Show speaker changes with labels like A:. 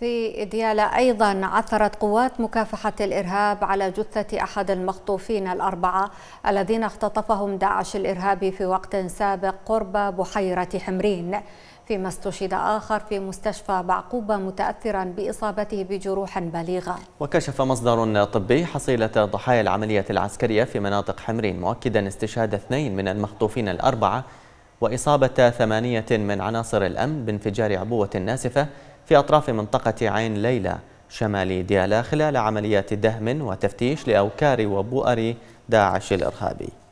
A: في ديالا أيضا عثرت قوات مكافحة الإرهاب على جثة أحد المخطوفين الأربعة الذين اختطفهم داعش الإرهابي في وقت سابق قرب بحيرة حمرين فيما استشهد آخر في مستشفى بعقوبة متأثرا بإصابته بجروح بليغه.
B: وكشف مصدر طبي حصيلة ضحايا العملية العسكرية في مناطق حمرين مؤكدا استشهاد اثنين من المخطوفين الأربعة وإصابة ثمانية من عناصر الأمن بانفجار عبوة ناسفة في أطراف منطقة عين ليلى شمال ديالا خلال عمليات دهم وتفتيش لأوكار وبؤر داعش الإرهابي